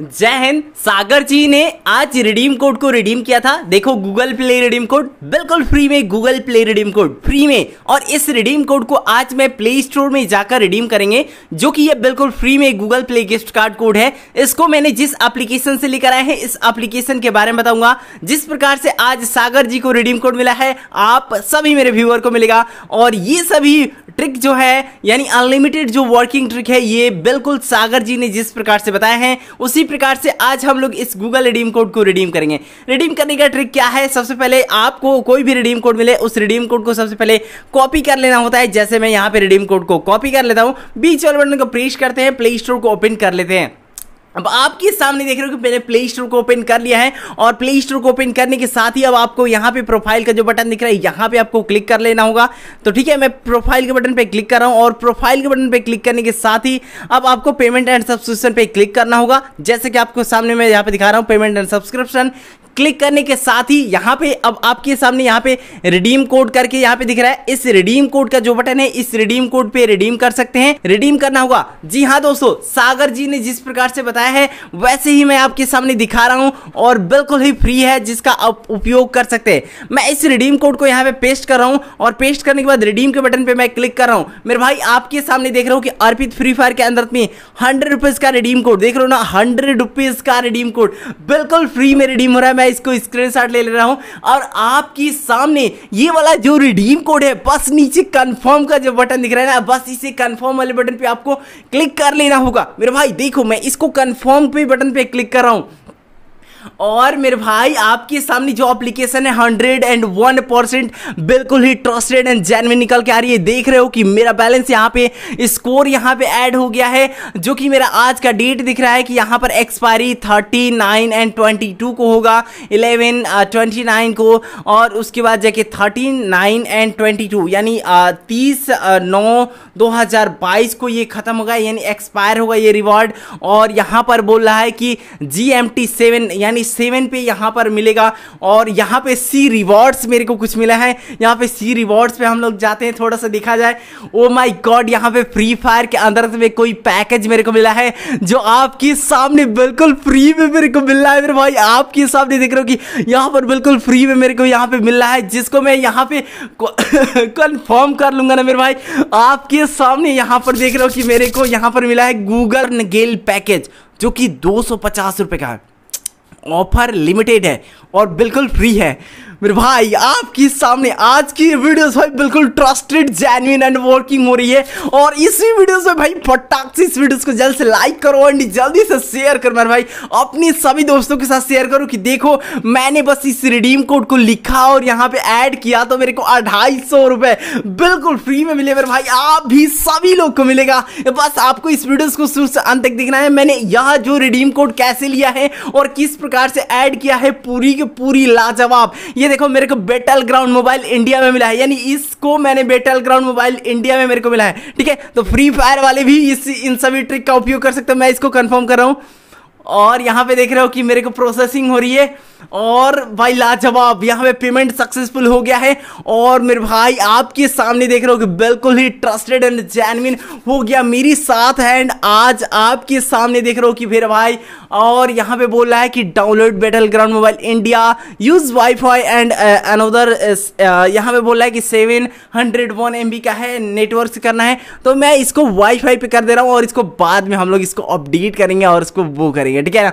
जय हिंद सागर जी ने आज रिडीम कोड को रिडीम किया था देखो गूगल प्ले रिडीम कोड बिल्कुल फ्री में Google Play redeem code free में और इस रिडीम कोड को आज मैं प्ले स्टोर में जाकर रिडीम करेंगे जो कि ये बिल्कुल फ्री में Google Play gift card code है इसको मैंने जिस एप्लीकेशन से लेकर आए हैं इस एप्लीकेशन के बारे में बताऊंगा जिस प्रकार से आज सागर जी को रिडीम कोड मिला है आप सभी मेरे व्यूअर को मिलेगा और ये सभी ट्रिक जो है यानी अनलिमिटेड जो वर्किंग ट्रिक है ये बिल्कुल सागर जी ने जिस प्रकार से बताया है उसी उसी प्रकार से आज हम लोग इस गूगल रिडीम कोड को रिडीम करेंगे रिडीम करने का ट्रिक क्या है सबसे पहले आपको कोई भी रिडीम कोड मिले उस रिडीम कोड को सबसे पहले कॉपी कर लेना होता है जैसे मैं यहाँ पे रिडीम कोड को कॉपी कर लेता हूँ बीच वाले बटन को प्रेस करते हैं प्ले स्टोर को ओपन कर लेते हैं अब आपके सामने देख रहे हो कि मैंने प्ले स्टोर को ओपन कर लिया है और प्ले स्टोर को ओपन करने के साथ ही अब आपको यहाँ पे प्रोफाइल का जो बटन दिख रहा है यहाँ पे आपको क्लिक कर लेना होगा तो ठीक है मैं प्रोफाइल के बटन पे क्लिक कर रहा हूँ और प्रोफाइल के बटन पे क्लिक करने के साथ ही अब आपको पेमेंट एंड सब्सक्रिप्शन पे क्लिक करना होगा जैसे कि आपको सामने मैं यहाँ पे दिखा रहा हूँ पेमेंट एंड सब्सक्रिप्शन क्लिक करने के साथ ही यहाँ पे अब आपके सामने यहाँ पे रिडीम कोड करके यहाँ पे दिख रहा है इस रिडीम कोड का जो बटन है इस रिडीम कोड पे रिडीम कर सकते हैं रिडीम करना होगा जी हाँ दोस्तों सागर जी ने जिस प्रकार से बताया है वैसे ही मैं आपके सामने दिखा रहा हूँ और बिल्कुल ही फ्री है जिसका आप उपयोग कर सकते हैं मैं इस रिडीम कोड को यहाँ पे पेस्ट कर रहा हूँ और पेस्ट करने के बाद रिडीम के बटन पर मैं क्लिक कर रहा हूँ मेरे भाई आपके सामने देख रहा हूँ कि अर्पित फ्री फायर के अंदर में हंड्रेड का रिडीम कोड देख रहा हूँ ना हंड्रेड का रिडीम कोड बिल्कुल फ्री में रिडीम हो रहा है इसको स्क्रीनशॉट ले ले रहा हूँ और आपके सामने ये वाला जो रिडीम कोड है बस नीचे कन्फर्म का जो बटन दिख रहा है ना बस इसे कन्फर्म वाले बटन पे आपको क्लिक कर लेना होगा मेरे भाई देखो मैं इसको कन्फर्म पे बटन पे क्लिक कर रहा हूँ और मेरे भाई आपके सामने जो एप्लीकेशन है हंड्रेड एंड वन परसेंट बिल्कुल ही ट्रस्टेड एंड जेनविन निकल के आ रही है देख रहे हो कि मेरा बैलेंस यहाँ पे स्कोर यहाँ पे ऐड हो गया है जो कि मेरा आज का डेट दिख रहा है कि यहाँ पर expiry thirty nine and twenty two को होगा इलेवन ट्वेंटी नाइन को और उसके बाद जाके thirty nine and twenty two यानी uh, तीस uh, नौ दो हज़ार बाईस को ये ख़त्म होगा यानी एक्सपायर होगा ये रिवॉर्ड और यहाँ पर बोल रहा है कि जी एम टी सेवन यानी यानी सेवन पे यहाँ पर मिलेगा और यहाँ पे सी रिवॉर्ड्स मेरे को कुछ मिला है यहाँ पे सी रिवॉर्ड्स पे हम लोग जाते हैं थोड़ा सा देखा जाए ओ माई गॉड यहाँ पे फ्री फायर के अंदर से कोई पैकेज मेरे को मिला है जो आपके सामने बिल्कुल फ्री में मेरे को मिल रहा है मेरे भाई आपके सामने देख रहे हो कि यहाँ पर बिल्कुल फ्री में मेरे को यहाँ पे मिल रहा है जिसको मैं यहाँ पे कन्फर्म कर लूंगा ना मेरे भाई आपके सामने यहाँ पर देख रहे हो कि मेरे को यहाँ पर मिला है गूगल गेल पैकेज जो कि दो सौ पचास रुपए का है ऑफर लिमिटेड है और बिल्कुल फ्री है मेरे भाई आपके सामने आज की वीडियो भाई बिल्कुल ट्रस्टेड जेन्यून एंड वर्किंग हो रही है और इसी वीडियो से भाई फटाक से इस वीडियो को जल्द से लाइक करो एंड जल्दी से शेयर करो मेरे भाई अपने सभी दोस्तों के साथ शेयर करो कि देखो मैंने बस इस रिडीम कोड को लिखा और यहाँ पे ऐड किया तो मेरे को अढ़ाई सौ रुपए बिल्कुल फ्री में मिले मेरे भाई आप भी सभी लोग को मिलेगा बस आपको इस वीडियो को शुरू से अंत तक देखना है मैंने यह जो रिडीम कोड कैसे लिया है और किस प्रकार से ऐड किया है पूरी की पूरी लाजवाब ये देखो मेरे को बेटल ग्राउंड मोबाइल इंडिया में मिला है यानी इसको मैंने बेटल ग्राउंड मोबाइल इंडिया में मेरे को मिला है ठीक है तो फ्री फायर वाले भी इस इन सभी ट्रिक का उपयोग कर सकते हैं मैं इसको कंफर्म कर रहा हूँ और यहाँ पे देख रहे हो कि मेरे को प्रोसेसिंग हो रही है और भाई लाजवाब यहाँ पे पेमेंट सक्सेसफुल हो गया है और मेरे भाई आपके सामने देख रहे हो कि बिल्कुल ही ट्रस्टेड एंड जैनविन हो गया मेरी साथ हैंड आज आपके सामने देख रहे हो कि फिर भाई और यहाँ पे बोल रहा है कि download battle ground mobile India use wifi and another यहाँ पे बोल रहा है कि सेवन हंड्रेड वन एम का है नेटवर्क से करना है तो मैं इसको वाईफाई पे कर दे रहा हूँ और इसको बाद में हम लोग इसको अपडेट करेंगे और इसको वो करेंगे കേട്ടിക്കാനാ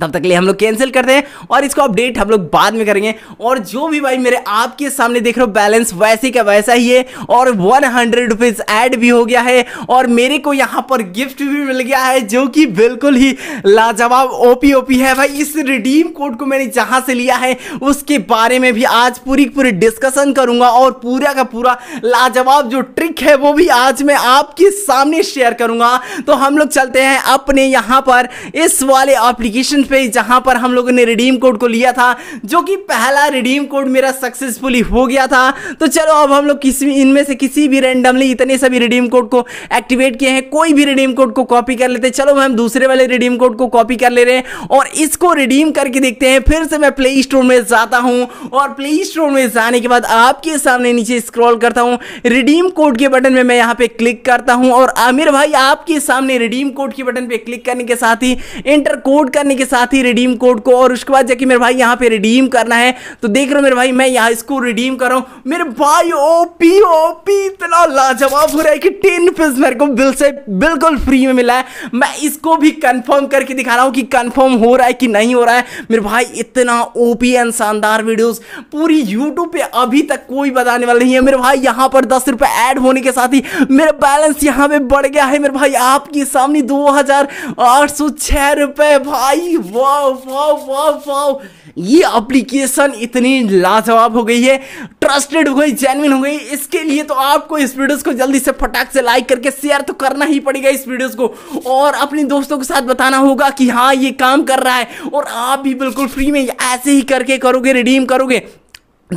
तब तक के लिए हम लोग कैंसिल करते हैं और इसको अपडेट हम लोग बाद में करेंगे और जो भी भाई मेरे आपके सामने देख रहे हो बैलेंस वैसे का वैसा ही है और वन हंड्रेड रुपीज एड भी हो गया है और मेरे को यहाँ पर गिफ्ट भी मिल गया है जो कि बिल्कुल ही लाजवाब ओपी ओपी है भाई इस रिडीम कोड को मैंने जहाँ से लिया है उसके बारे में भी आज पूरी पूरी डिस्कशन करूँगा और पूरा का पूरा लाजवाब जो ट्रिक है वो भी आज मैं आपके सामने शेयर करूँगा तो हम लोग चलते हैं अपने यहाँ पर इस वाले एप्लीकेशन पे जहां पर हम लोगों ने रिडीम कोड को लिया था जो कि पहला रिडीम कोड मेरा सक्सेसफुली हो गया था तो चलो अब हम लोग किसी इनमें से किसी भी रेंडमली इतने सभी रिडीम कोड को एक्टिवेट किए हैं कोई भी रिडीम कोड को कॉपी कर लेते हैं चलो हम दूसरे वाले रिडीम कोड को कॉपी कर ले रहे हैं और इसको रिडीम करके देखते हैं फिर से मैं प्ले स्टोर में जाता हूँ और प्ले स्टोर में जाने के बाद आपके सामने नीचे स्क्रॉल करता हूँ रिडीम कोड के बटन में मैं यहाँ पे क्लिक करता हूँ और आमिर भाई आपके सामने रिडीम कोड के बटन पे क्लिक करने के साथ ही इंटर कोड करने के साथ साथ ही रिडीम कोड को और उसके बाद जाके मेरे भाई यहाँ पे रिडीम करना है तो देख रहे हो मेरे भाई मैं यहाँ इसको रिडीम कर रहा हूँ मेरे भाई ओ पी ओ पी इतना लाजवाब हो रहा है कि टेन रुपीज मेरे को बिल से बिल्कुल फ्री में मिला है मैं इसको भी कन्फर्म करके दिखा रहा हूँ कि कन्फर्म हो रहा है कि नहीं हो रहा है मेरे भाई इतना ओपी एंड शानदार वीडियोज पूरी यूट्यूब पर अभी तक कोई बताने वाला नहीं है मेरे भाई यहाँ पर दस रुपये ऐड होने के साथ ही मेरा बैलेंस यहाँ पे बढ़ गया है मेरे भाई आपके सामने दो हजार आठ सौ छह रुपये भाई वाओ वाओ वाओ वाओ ये एप्लीकेशन इतनी लाजवाब हो गई है ट्रस्टेड हो गई जेनविन हो गई इसके लिए तो आपको इस वीडियोस को जल्दी से फटाक से लाइक करके शेयर तो करना ही पड़ेगा इस वीडियोस को और अपने दोस्तों के साथ बताना होगा कि हाँ ये काम कर रहा है और आप भी बिल्कुल फ्री में ऐसे ही करके करोगे रिडीम करोगे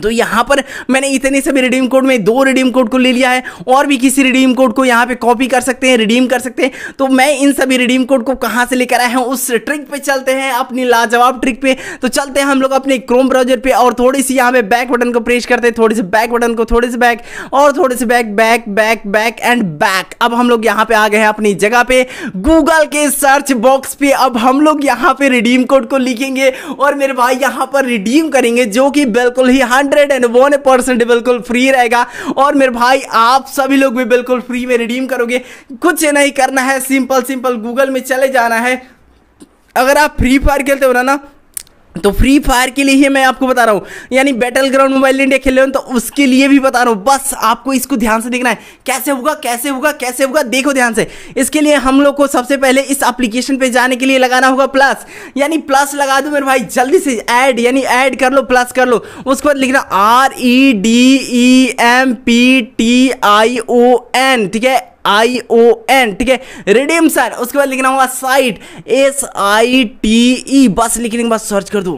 तो यहाँ पर मैंने इतने सभी रिडीम कोड में दो रिडीम कोड को ले लिया है और भी किसी रिडीम कोड को यहाँ पे कॉपी कर सकते हैं रिडीम कर सकते हैं तो मैं इन सभी रिडीम कोड को कहाँ से लेकर आया हूँ उस ट्रिक पे चलते हैं अपनी लाजवाब ट्रिक पे तो चलते हैं हम लोग अपने क्रोम ब्राउजर पे और थोड़ी सी यहाँ पे बैक बटन को प्रेस करते हैं थोड़े से बैक बटन को थोड़े से बैक और थोड़े से back back back back and back अब हम लोग यहाँ पे आ गए हैं अपनी जगह पे गूगल के सर्च बॉक्स पे अब हम लोग यहाँ पे रिडीम कोड को लिखेंगे और मेरे भाई यहाँ पर रिडीम करेंगे जो कि बिल्कुल ही हाँ हंड्रेड एंड वन परसेंट बिल्कुल फ्री रहेगा और मेरे भाई आप सभी लोग भी बिल्कुल फ्री में रिडीम करोगे कुछ नहीं करना है सिंपल सिंपल गूगल में चले जाना है अगर आप फ्री फायर खेलते हो ना ना तो फ्री फायर के लिए ही मैं आपको बता रहा हूँ यानी बैटल ग्राउंड मोबाइल इंडिया खेल रहे हो तो उसके लिए भी बता रहा हूँ बस आपको इसको ध्यान से देखना है कैसे होगा कैसे होगा कैसे होगा देखो ध्यान से इसके लिए हम लोग को सबसे पहले इस एप्लीकेशन पे जाने के लिए लगाना होगा प्लस यानी प्लस लगा दो मेरे भाई जल्दी से ऐड यानी ऐड कर लो प्लस कर लो उसके बाद लिखना R E D E M P T I O N ठीक है आई ओ एन ठीक है सर उसके बाद लिखना होगा site S I T E बस लिखने के बाद सर्च कर दो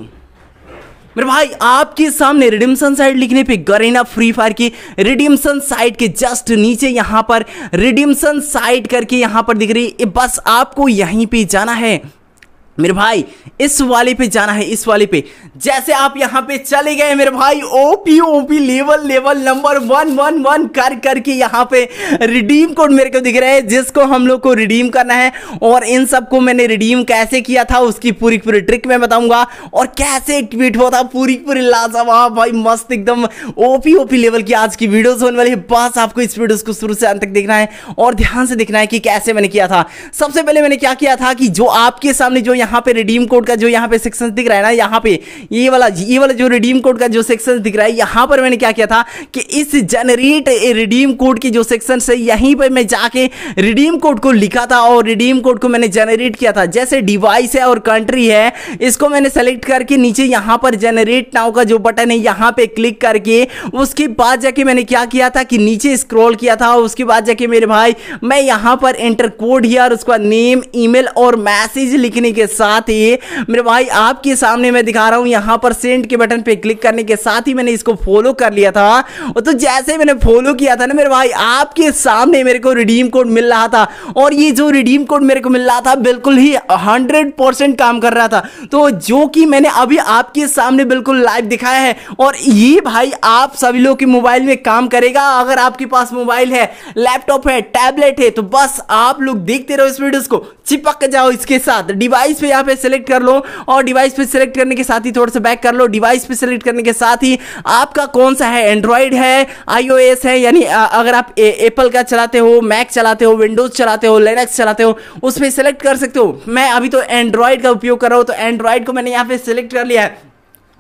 मेरे भाई आपके सामने रिडीमसन साइट लिखने पे गरेना फ्री फायर की रिडीमसन साइट के जस्ट नीचे यहाँ पर रिडिमसन साइट करके यहाँ पर दिख रही है बस आपको यहीं पे जाना है मेरे भाई इस वाले पे जाना है इस वाले पे जैसे आप यहाँ पे चले गए मेरे भाई OP OP level level number one one one कर करके यहाँ पे रिडीम कोड मेरे को दिख रहा है जिसको हम लोग को रिडीम करना है और इन सब को मैंने रिडीम कैसे किया था उसकी पूरी पूरी ट्रिक मैं बताऊंगा और कैसे एक्टिवेट हुआ था पूरी पूरी लाजवाब भाई मस्त एकदम ओपी ओपी लेवल की आज की वीडियोज होने वाली है बस आपको इस वीडियोज को शुरू से अंत तक देखना है और ध्यान से देखना है कि कैसे मैंने किया था सबसे पहले मैंने क्या किया था कि जो आपके सामने जो यहाँ यहाँ पे रिडीम कोड का जो यहाँ पे सेक्शन दिख रहा है ना यहाँ पे ये वाला ये वाला जो रिडीम कोड का जो सेक्शन दिख रहा है यहाँ पर मैंने क्या किया था कि इस जनरेट रिडीम कोड की जो सेक्शन से यहीं पर मैं जाके रिडीम कोड को लिखा था और रिडीम कोड को मैंने जनरेट किया था जैसे डिवाइस है और कंट्री है इसको मैंने सेलेक्ट करके नीचे यहाँ पर जनरेट नाउ का जो बटन है यहाँ पे क्लिक करके उसके बाद जाके मैंने क्या किया था कि नीचे स्क्रॉल किया था और उसके बाद जाके मेरे भाई मैं यहाँ पर एंटर कोड किया और उसका नेम ईमेल और मैसेज लिखने के साथ साथ ही मेरे भाई आपके सामने मैं दिखा रहा हूँ यहाँ पर सेंड के बटन पे क्लिक करने के साथ ही मैंने इसको फॉलो कर लिया था और तो जैसे मैंने फॉलो किया था ना मेरे भाई आपके सामने मेरे को रिडीम कोड मिल रहा था और ये जो रिडीम कोड मेरे को मिल रहा था बिल्कुल ही हंड्रेड काम कर रहा था तो जो कि मैंने अभी आपके सामने बिल्कुल लाइव दिखाया है और ये भाई आप सभी लोग के मोबाइल में काम करेगा अगर आपके पास मोबाइल है लैपटॉप है टैबलेट है तो बस आप लोग देखते रहो इस वीडियोस को चिपक जाओ इसके साथ डिवाइस पे यहाँ पे सिलेक्ट कर लो और डिवाइस पे सिलेक्ट करने के साथ ही थोड़ा सा बैक कर लो डिवाइस पे सिलेक्ट करने के साथ ही आपका कौन सा है एंड्रॉयड है आईओएस है यानी अगर आप एप्पल का चलाते हो मैक चलाते हो विंडोज चलाते हो लेनेक्स चलाते हो उस पर सिलेक्ट कर सकते हो मैं अभी तो एंड्रॉयड का उपयोग कर रहा हूँ तो एंड्रॉयड को मैंने यहाँ पे सिलेक्ट कर लिया है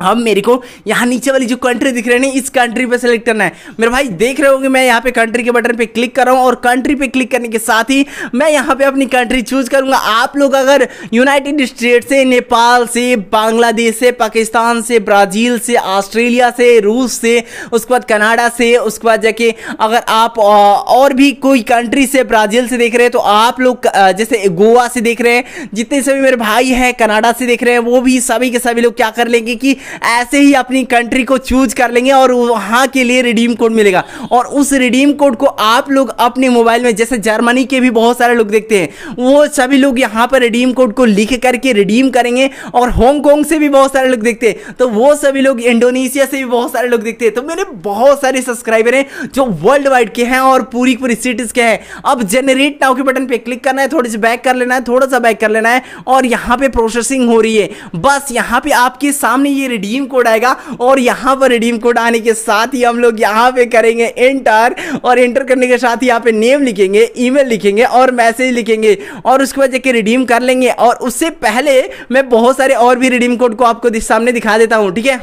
अब मेरे को यहाँ नीचे वाली जो कंट्री दिख रही है इस कंट्री पे सेलेक्ट करना है मेरे भाई देख रहे होंगे मैं यहाँ पे कंट्री के बटन पे क्लिक कर रहा हूँ और कंट्री पे क्लिक करने के साथ ही मैं यहाँ पे अपनी कंट्री चूज करूँगा आप लोग अगर यूनाइटेड स्टेट से नेपाल से बांग्लादेश से पाकिस्तान से ब्राज़ील से ऑस्ट्रेलिया से रूस से उसके बाद कनाडा से उसके बाद जाके अगर आप और भी कोई कंट्री से ब्राज़ील से देख रहे हैं तो आप लोग जैसे गोवा से देख रहे हैं जितने सभी मेरे भाई हैं कनाडा से देख रहे हैं वो भी सभी के सभी लोग क्या कर लेंगे कि ऐसे ही अपनी कंट्री को चूज कर लेंगे और वहाँ के लिए रिडीम कोड मिलेगा और उस रिडीम कोड को आप लोग अपने मोबाइल में जैसे जर्मनी के भी बहुत सारे लोग देखते हैं वो सभी लोग यहाँ पर रिडीम कोड को लिख करके रिडीम करेंगे और हांगकॉन्ग से भी बहुत सारे लोग देखते हैं तो वो सभी लोग इंडोनेशिया से भी बहुत सारे लोग देखते हैं तो मेरे बहुत सारे सब्सक्राइबर हैं जो वर्ल्ड वाइड के हैं और पूरी पूरी सिटीज के हैं अब जनरेट नाउ के बटन पे क्लिक करना है थोड़ी सी बैक कर लेना है थोड़ा सा बैक कर लेना है और यहाँ पे प्रोसेसिंग हो रही है बस यहाँ पे आपके सामने ये रिडीम कोड आएगा और यहां पर रिडीम कोड आने के साथ ही हम लोग यहाँ पे करेंगे एंटर और एंटर करने के साथ ही यहाँ पे नेम लिखेंगे ईमेल लिखेंगे और मैसेज लिखेंगे और उसके बाद जाके रिडीम कर लेंगे और उससे पहले मैं बहुत सारे और भी रिडीम कोड को आपको सामने दिखा देता हूं ठीक है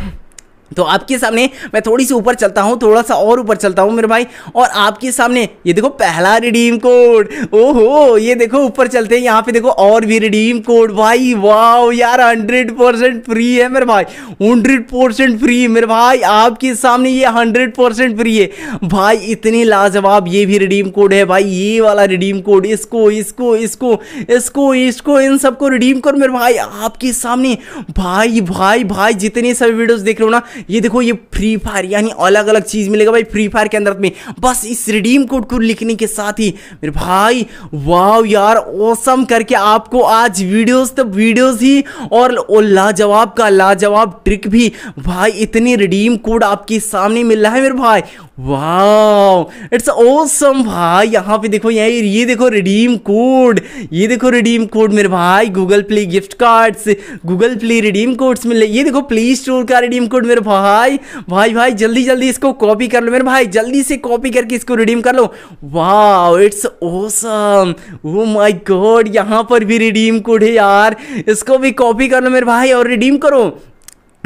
तो आपके सामने मैं थोड़ी सी ऊपर चलता हूँ थोड़ा सा और ऊपर चलता हूँ मेरे भाई और आपके सामने ये देखो पहला रिडीम कोड ओहो ये देखो ऊपर चलते हैं यहाँ पे देखो और भी रिडीम कोड भाई वाह यार हंड्रेड परसेंट फ्री है मेरे भाई हंड्रेड परसेंट फ्री मेरे भाई आपके सामने ये हंड्रेड परसेंट फ्री है भाई इतनी लाजवाब ये भी रिडीम कोड है भाई ये वाला रिडीम कोड इसको इसको इसको इसको इसको इन सबको रिडीम कर मेरे भाई आपके सामने भाई भाई भाई जितने सभी वीडियोज देख रहे हो ना ये देखो ये फ्री फायर यानी अलग अलग चीज़ मिलेगा भाई फ्री फायर के अंदर में बस इस रिडीम कोड को लिखने के साथ ही मेरे भाई वाह यार ओसम करके आपको आज वीडियोस तो वीडियोस ही और लाजवाब का लाजवाब ट्रिक भी भाई इतनी रिडीम कोड आपके सामने मिल रहा है मेरे भाई वाह इट्स ओसम भाई यहाँ पे देखो यहाँ ये देखो रिडीम कोड ये देखो रिडीम कोड मेरे भाई Google Play gift cards Google Play redeem codes मिल ये देखो प्ले स्टोर का रिडीम कोड मेरे भाई भाई भाई जल्दी जल्दी इसको कॉपी कर लो मेरे भाई जल्दी से कॉपी करके इसको रिडीम कर लो वाह इट्स ओसम वो माई गॉड यहाँ पर भी रिडीम कोड है यार इसको भी कॉपी कर लो मेरे भाई और रिडीम करो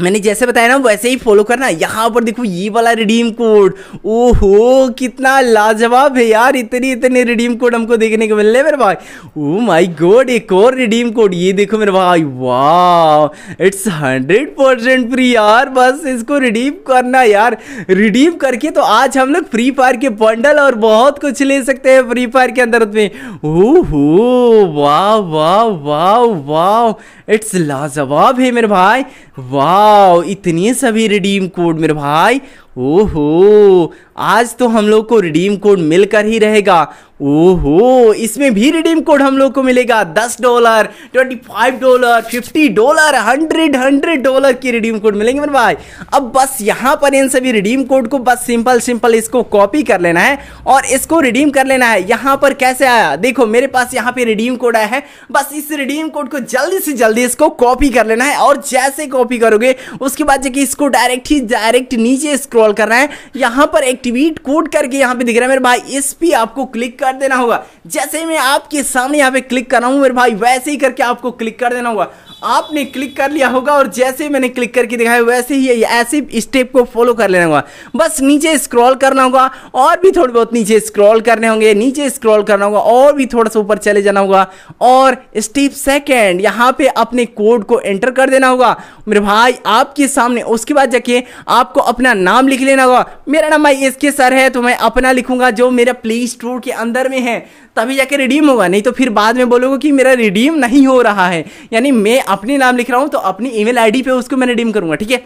मैंने जैसे बताया ना वैसे ही फॉलो करना यहाँ पर देखो ये वाला रिडीम कोड ओहो कितना लाजवाब है यार इतनी इतने रिडीम कोड हमको देखने को मिल रहे मेरे भाई ओ माय गॉड एक और रिडीम कोड ये देखो मेरे भाई वाह इट्स हंड्रेड परसेंट फ्री यार बस इसको रिडीम करना यार रिडीम करके तो आज हम लोग फ्री फायर के बंडल और बहुत कुछ ले सकते हैं फ्री फायर के अंदर में ओहो वाह वाह वाह वाह इट्स लाजवाब है मेरे भाई वाह इतने सभी रिडीम कोड मेरे भाई ओहो आज तो हम लोग को रिडीम कोड मिलकर ही रहेगा ओहो इसमें भी रिडीम कोड हम लोग को मिलेगा दस dollar twenty five dollar fifty dollar hundred hundred dollar की रिडीम कोड मिलेंगे मेरे भाई अब बस यहाँ पर इन सभी रिडीम कोड को बस सिंपल सिंपल इसको कॉपी कर लेना है और इसको रिडीम कर लेना है यहाँ पर कैसे आया देखो मेरे पास यहाँ पे रिडीम कोड आया है बस इस रिडीम कोड को जल्दी से जल्दी इसको कॉपी कर लेना है और जैसे कॉपी करोगे उसके बाद जाके इसको डायरेक्ट ही डायरेक्ट नीचे स्क्रॉल करना है यहाँ पर एक ट्वीट कोड करके यहाँ पे दिख रहा है मेरे भाई इस पर आपको क्लिक कर देना होगा जैसे मैं आपके सामने यहाँ पे क्लिक कर रहा हूँ मेरे भाई वैसे ही करके आपको क्लिक कर देना होगा आपने क्लिक कर लिया होगा और जैसे मैंने क्लिक करके दिखाया वैसे ही ऐसे स्टेप को फॉलो कर लेना होगा बस नीचे स्क्रॉल करना होगा और भी थोड़े बहुत नीचे स्क्रॉल करने होंगे नीचे स्क्रॉल करना होगा और भी थोड़ा सा ऊपर चले जाना होगा और स्टेप सेकेंड यहाँ पे अपने कोड को एंटर कर देना होगा मेरे भाई आपके सामने उसके बाद जाके आपको अपना नाम लिख लेना होगा मेरा नाम भाई एस के सर है तो मैं अपना लिखूंगा जो मेरा प्ले स्टोर के अंदर में है तभी जाके रिडीम होगा नहीं तो फिर बाद में बोलोगे कि मेरा रिडीम नहीं हो रहा है यानी मैं अपने नाम लिख रहा हूँ तो अपनी ईमेल आईडी पे उसको मैं रिडीम करूँगा ठीक है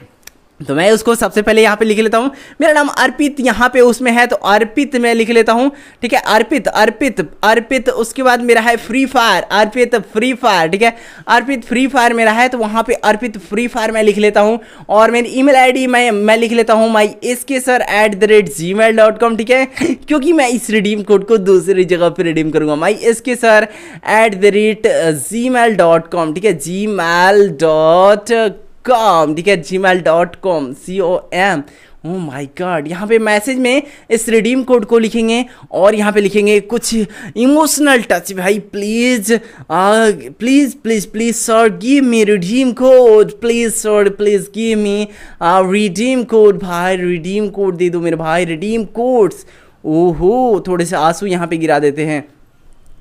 तो मैं उसको सबसे पहले यहाँ पे लिख लेता हूँ मेरा नाम अर्पित यहाँ पे उसमें है तो अर्पित मैं लिख लेता हूँ ठीक है अर्पित अर्पित अर्पित उसके बाद मेरा है free fire Arpit free fire ठीक है अर्पित फ्री फायर मेरा है तो वहाँ पे अर्पित फ्री फायर मैं लिख लेता हूँ और मेरी ईमेल मेल मैं मैं लिख लेता हूँ my S K sir the rate gmail dot com ठीक है क्योंकि मैं इस रिडीम कोड को दूसरी जगह पर रिडीम करूँगा my S K sir at the rate gmail dot com ठीक है जी मेल डॉट कॉम ठीक है gmail dot com C O M O my God यहाँ पे मैसेज में इस रिडीम कोड को लिखेंगे और यहाँ पे लिखेंगे कुछ इमोशनल टच भाई please please please please sir give me redeem code please sir please give me redeem code भाई रिडीम कोड दे दो मेरे भाई रिडीम कोड्स ओहो थोड़े से आंसू यहाँ पे गिरा देते हैं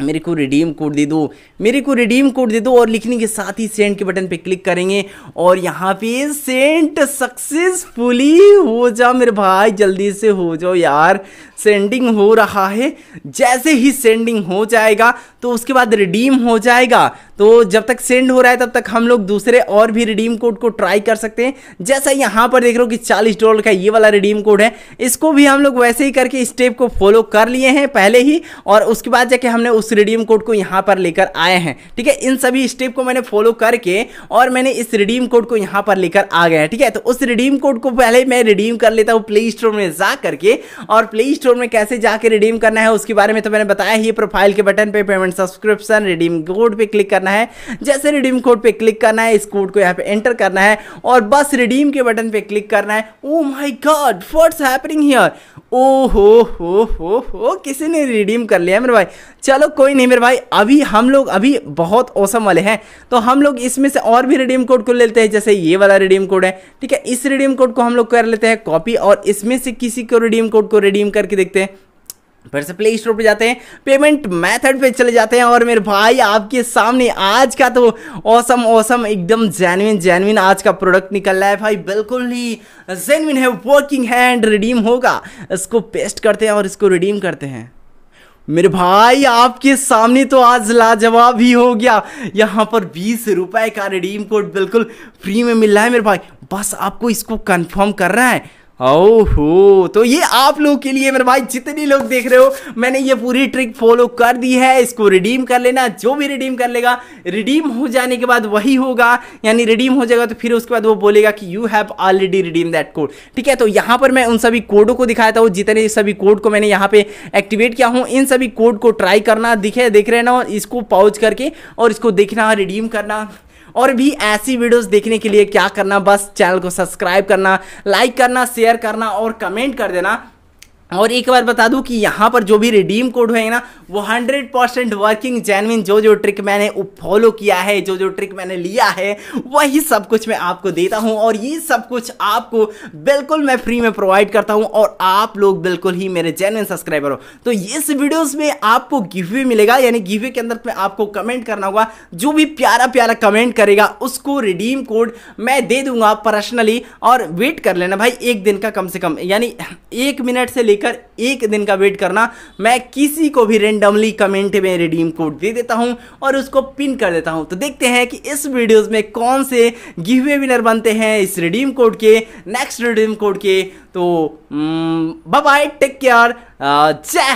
मेरे को रिडीम कोड दे दो मेरे को रिडीम कोड दे दो और लिखने के साथ ही सेंड के बटन पे क्लिक करेंगे और यहाँ पे सेंड सक्सेसफुली हो जा मेरे भाई जल्दी से हो जाओ यार सेंडिंग हो रहा है जैसे ही सेंडिंग हो जाएगा तो उसके बाद रिडीम हो जाएगा तो जब तक सेंड हो रहा है तब तक हम लोग दूसरे और भी रिडीम कोड को ट्राई कर सकते हैं जैसा यहाँ पर देख रहे हो कि चालीस डॉलर का ये वाला रिडीम कोड है इसको भी हम लोग वैसे ही करके स्टेप को फॉलो कर लिए हैं पहले ही और उसके बाद जाके हमने उस रिडीम कोड को यहाँ पर लेकर आए हैं ठीक है इन सभी स्टेप को मैंने फॉलो करके और मैंने इस रिडीम कोड को यहाँ पर लेकर आ गया ठीक है तो उस रिडीम कोड को पहले मैं रिडीम कर लेता हूँ प्ले स्टोर में जा करके और प्ले स्टोर में कैसे जाके रिडीम करना है उसके बारे में तो मैंने बताया ही प्रोफाइल के बटन पे पेमेंट सब्सक्रिप्शन रिडीम कोड पे क्लिक करना करना है जैसे रिडीम कोड पे क्लिक करना है इस कोड को यहाँ पे एंटर करना है और बस रिडीम के बटन पे क्लिक करना है oh my god what's happening here ओ हो हो हो हो किसी ने रिडीम कर लिया मेरे भाई चलो कोई नहीं मेरे भाई अभी हम लोग अभी बहुत औसम वाले हैं तो हम लोग इसमें से और भी रिडीम कोड को लेते हैं जैसे ये वाला रिडीम कोड है ठीक है इस रिडीम कोड को हम लोग कर लेते हैं कॉपी और इसमें से किसी को रिडीम कोड को रिडीम करके देखते हैं फिर से प्ले स्टोर पर जाते हैं पेमेंट मेथड पे चले जाते हैं और मेरे भाई आपके सामने आज का तो ओसम ओसम एकदम जैनविन जैनविन आज का प्रोडक्ट निकल रहा है भाई बिल्कुल ही जेनविन है वर्किंग हैंड रिडीम होगा इसको पेस्ट करते हैं और इसको रिडीम करते हैं मेरे भाई आपके सामने तो आज लाजवाब ही हो गया यहाँ पर बीस रुपए का रिडीम कोड बिल्कुल फ्री में मिल रहा है मेरे भाई बस आपको इसको कंफर्म करना है ओहो तो ये आप लोग के लिए मेरे भाई जितने लोग देख रहे हो मैंने ये पूरी ट्रिक फॉलो कर दी है इसको रिडीम कर लेना जो भी रिडीम कर लेगा रिडीम हो जाने के बाद वही होगा यानी रिडीम हो जाएगा तो फिर उसके बाद वो बोलेगा कि you have already redeem that code ठीक है तो यहाँ पर मैं उन सभी कोडों को दिखाया था जितने सभी कोड को मैंने यहाँ पे एक्टिवेट किया हूँ इन सभी कोड को ट्राई करना दिखे देख रहे ना इसको पाउच करके और इसको देखना रिडीम करना और भी ऐसी वीडियोस देखने के लिए क्या करना बस चैनल को सब्सक्राइब करना लाइक करना शेयर करना और कमेंट कर देना और एक बार बता दूं कि यहाँ पर जो भी रिडीम कोड है ना वो 100 परसेंट वर्किंग जेनविन जो जो ट्रिक मैंने फॉलो किया है जो जो ट्रिक मैंने लिया है वही सब कुछ मैं आपको देता हूँ और ये सब कुछ आपको बिल्कुल मैं फ्री में प्रोवाइड करता हूँ और आप लोग बिल्कुल ही मेरे जेनविन सब्सक्राइबर हो तो इस वीडियोज में आपको गिव्यू मिलेगा यानी गिफ्ट के अंदर में आपको कमेंट करना होगा जो भी प्यारा प्यारा कमेंट करेगा उसको रिडीम कोड मैं दे दूंगा पर्सनली और वेट कर लेना भाई एक दिन का कम से कम यानी एक मिनट से लेकर लेकर एक दिन का वेट करना मैं किसी को भी रेंडमली कमेंट में रिडीम कोड दे देता हूँ और उसको पिन कर देता हूँ तो देखते हैं कि इस वीडियोज़ में कौन से गिवे विनर बनते हैं इस रिडीम कोड के नेक्स्ट रिडीम कोड के तो बाय टेक केयर जय